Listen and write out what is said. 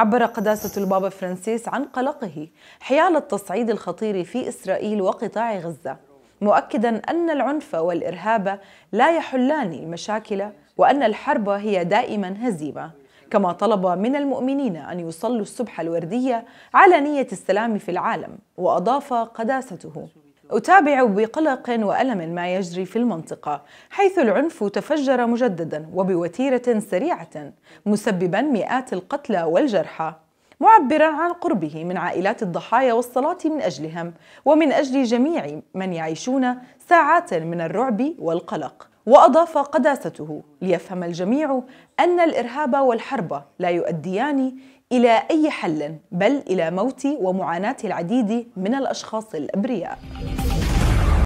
عبر قداسة البابا فرانسيس عن قلقه حيال التصعيد الخطير في إسرائيل وقطاع غزة مؤكدا أن العنف والإرهاب لا يحلان المشاكل وأن الحرب هي دائما هزيمة كما طلب من المؤمنين أن يصلوا الصبح الوردية على نية السلام في العالم وأضاف قداسته أتابع بقلق وألم ما يجري في المنطقة حيث العنف تفجر مجددا وبوتيرة سريعة مسببا مئات القتلى والجرحى معبرا عن قربه من عائلات الضحايا والصلاة من أجلهم ومن أجل جميع من يعيشون ساعات من الرعب والقلق واضاف قداسته ليفهم الجميع ان الارهاب والحرب لا يؤديان الى اي حل بل الى موت ومعاناه العديد من الاشخاص الابرياء